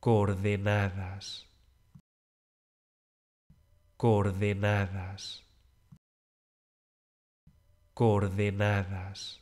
coordenadas, coordenadas, coordenadas.